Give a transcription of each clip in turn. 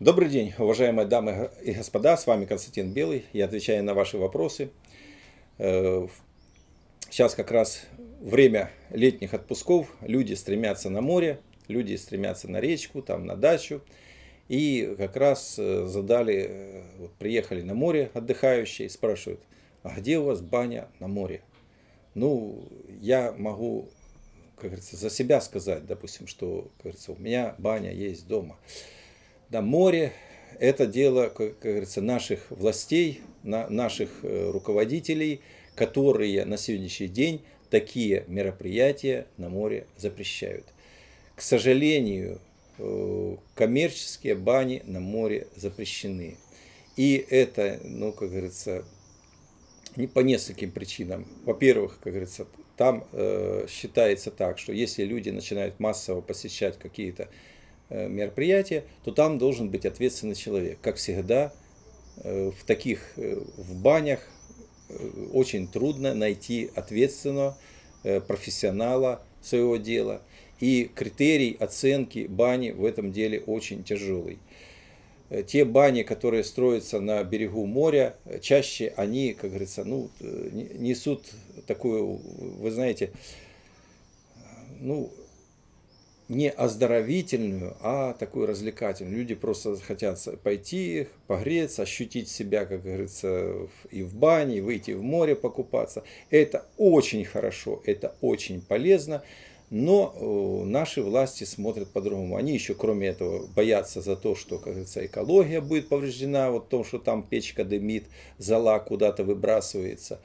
Добрый день, уважаемые дамы и господа, с вами Константин Белый, я отвечаю на ваши вопросы. Э, сейчас как раз время летних отпусков, люди стремятся на море, люди стремятся на речку, там на дачу. И как раз э, задали, э, вот приехали на море отдыхающие, спрашивают, а где у вас баня на море? Ну, я могу, как говорится, за себя сказать, допустим, что, как говорится, у меня баня есть дома. Да, море – это дело, как говорится, наших властей, на, наших э, руководителей, которые на сегодняшний день такие мероприятия на море запрещают. К сожалению, э, коммерческие бани на море запрещены. И это, ну, как говорится, не по нескольким причинам. Во-первых, как говорится, там э, считается так, что если люди начинают массово посещать какие-то Э, мероприятие, то там должен быть ответственный человек. Как всегда, э, в таких, э, в банях очень трудно найти ответственного профессионала своего дела. И критерий оценки бани в этом деле очень тяжелый. Те бани, которые строятся на берегу моря, чаще они, как говорится, ну, несут такую, вы знаете, ну, не оздоровительную, а такую развлекательную. Люди просто хотят пойти, погреться, ощутить себя, как говорится, и в бане, и выйти в море покупаться. Это очень хорошо, это очень полезно. Но э, наши власти смотрят по-другому. Они еще, кроме этого, боятся за то, что, как говорится, экология будет повреждена, вот то, что там печка дымит, зала куда-то выбрасывается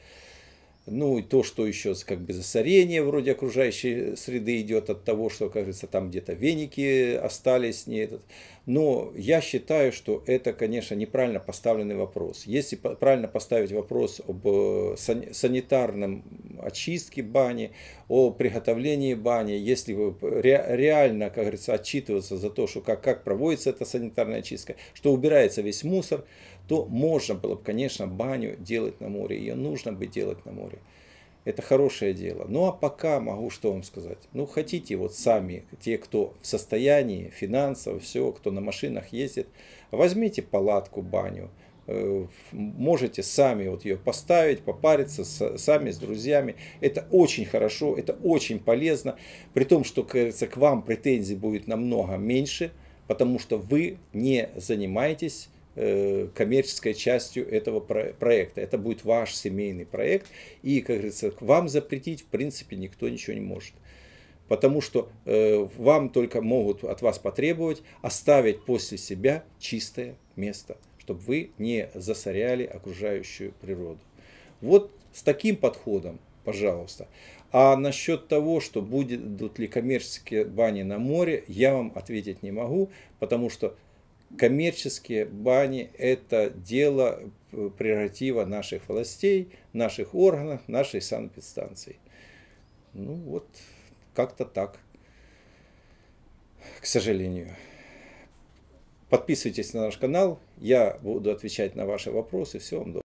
ну и то, что еще как бы засорение вроде окружающей среды идет от того, что, кажется, там где-то веники остались, не этот. Но я считаю, что это, конечно, неправильно поставленный вопрос. Если правильно поставить вопрос об э, санитарном очистке бани, о приготовлении бани, если реально, как говорится, отчитываться за то, что как, как проводится эта санитарная очистка, что убирается весь мусор, то можно было бы, конечно, баню делать на море, ее нужно бы делать на море. Это хорошее дело. Ну а пока могу что вам сказать. Ну хотите вот сами, те, кто в состоянии финансово, все, кто на машинах ездит, возьмите палатку, баню, э, можете сами вот ее поставить, попариться с, сами с друзьями. Это очень хорошо, это очень полезно. При том, что, кажется, к вам претензий будет намного меньше, потому что вы не занимаетесь Э, коммерческой частью этого проекта. Это будет ваш семейный проект. И, как говорится, вам запретить, в принципе, никто ничего не может. Потому что э, вам только могут от вас потребовать оставить после себя чистое место, чтобы вы не засоряли окружающую природу. Вот с таким подходом, пожалуйста. А насчет того, что будут ли коммерческие бани на море, я вам ответить не могу, потому что коммерческие бани – это дело э, прерогатива наших властей, наших органов, нашей санэпидстанции. Ну вот, как-то так, к сожалению. Подписывайтесь на наш канал, я буду отвечать на ваши вопросы. Всего вам доброго.